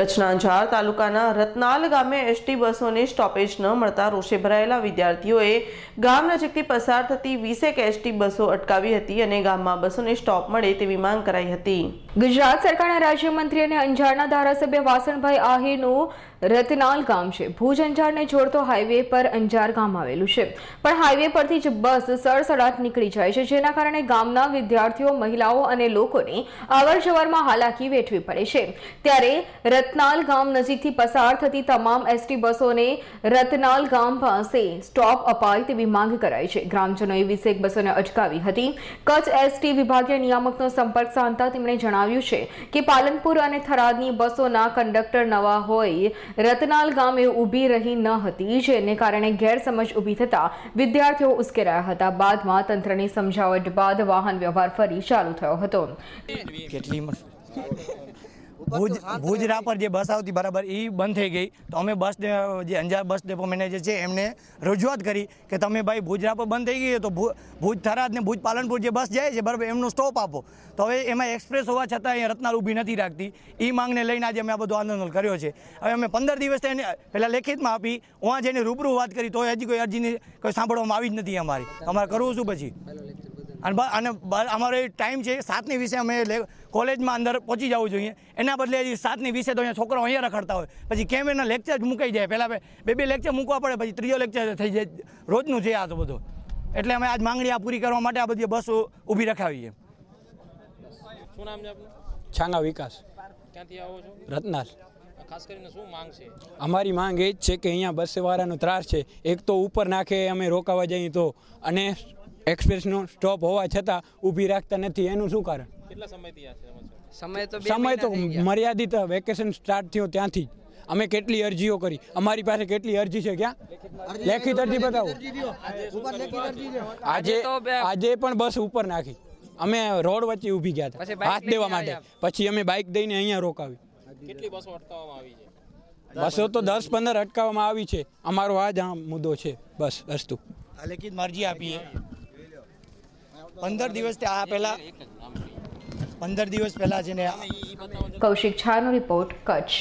અંજાર તાલુકાના રતનાલ ગામે એસટી બસોને સ્ટોપેજ ન મળતા રોષે ભરાયેલા વિદ્યાર્થીઓએ ગામ નજીકથી પસાર થતી વીસેક એસટી બસો અટકાવી હતી અને ગામમાં બસોને સ્ટોપ મળે તેવી માંગ કરાઈ હતી ગુજરાત સરકારના રાજ્યમંત્રી અને અંજારના ધારાસભ્ય વાસણભાઈ આહીરનું રતનાલ ગામ છે ભુજ અંજારને જોડતો હાઈવે પર અંજાર ગામ આવેલું છે પણ હાઈવે પરથી જ બસ સરસડાટ નીકળી જાય છે જેના કારણે ગામના વિદ્યાર્થીઓ મહિલાઓ અને લોકોને અવર હાલાકી વેઠવી પડે છે ત્યારે રત્નાલ ગામ નજીકથી પસાર થતી તમામ એસટી બસોને રતનાલ ગામ પાસે સ્ટોપ અપાય તેવી માંગ કરાઈ છે ગ્રામજનોએ વિશેક બસોને અટકાવી હતી કચ્છ એસટી વિભાગીય નિયામકનો સંપર્ક સાધતા તેમણે જણાવ્યું છે કે પાલનપુર અને થરાદની બસોના કંડક્ટર નવા હોય રત્નાલ ગામે ઊભી રહી ન હતી જેને કારણે ગેરસમજ ઊભી થતા વિદ્યાર્થીઓ ઉશ્કેરાયા હતા બાદમાં તંત્રની સમજાવટ બાદ વાહન વ્યવહાર ફરી ચાલુ થયો હતો ભુજ ભુજરા પર જે બસ આવતી બરાબર એ બંધ થઈ ગઈ તો અમે બસ જે અંજાર બસ ડેપો મેનેજર છે એમને રજૂઆત કરી કે તમે ભાઈ ભુજ રાપર બંધ થઈ ગઈ તો ભુજ થરાદ ને ભુજ પાલનપુર જે બસ જાય છે બરાબર એમનો સ્ટોપ આપો તો હવે એમાં એક્સપ્રેસ હોવા છતાં અહીંયા રત્નાળ ઊભી નથી રાખતી એ માંગને લઈને આજે અમે આ બધો આંદોલન કર્યો છે હવે અમે પંદર દિવસ એને પહેલાં લેખિતમાં આપી હું જઈને રૂબરૂ વાત કરી તો હજી કોઈ અરજીની કોઈ સાંભળવામાં આવી જ નથી અમારી અમારે કરવું શું પછી અને અને અમારો ટાઈમ છે સાતની વિશે અમે કોલેજમાં અંદર પહોંચી જવું જોઈએ એના બદલે હજી સાતની વિશે તો અહીંયા છોકરો અહીંયા રખડતા હોય પછી કેમ એના લેક્ચર મૂકાઈ જાય પહેલાં બે બે લેક્ચર મૂકવા પડે પછી ત્રીજો લેક્ચર થઈ જાય રોજનું છે આ તો બધું એટલે અમે આજ માંગણી આ પૂરી કરવા માટે આ બધી બસો ઊભી રખાવી છે છાંગા વિકાસ ક્યાંથી આવો છો રત્નાલ ખાસ કરીને શું માંગ છે અમારી માંગ એ જ છે કે અહીંયા બસવાળાનો ત્રાસ છે એક તો ઉપર નાખે અમે રોકાવા જઈએ તો અને એક્સપ્રેસનો સ્ટોપ હોવા છતાં ઊભી રાખતા નથી એનું શું કારણ સમય તો સમય તો મર્યાદિત વેકેશન સ્ટાર્ટ થયો ત્યાંથી અમે કેટલી અરજીઓ કરી અમારી પાસે કેટલી અરજી છે ક્યાં લેખિત અરજી બતાવો આજે આજે પણ બસ ઉપર નાખી અમે રોડ વચ્ચે ઊભી ગયા હતા હાથ દેવા માટે પછી અમે બાઇક દઈને અહીંયા રોકાવી કેટલી બસો અટકાવવામાં આવી છે બસો તો દસ પંદર અટકાવવામાં આવી છે અમારો આ જ આ મુદ્દો છે બસ અસ્તુ લેખિત મરજી આપી પંદર દિવસ આ પહેલાં પંદર દિવસ પહેલાં જેને કૌશિક છાનો રિપોર્ટ કચ્છ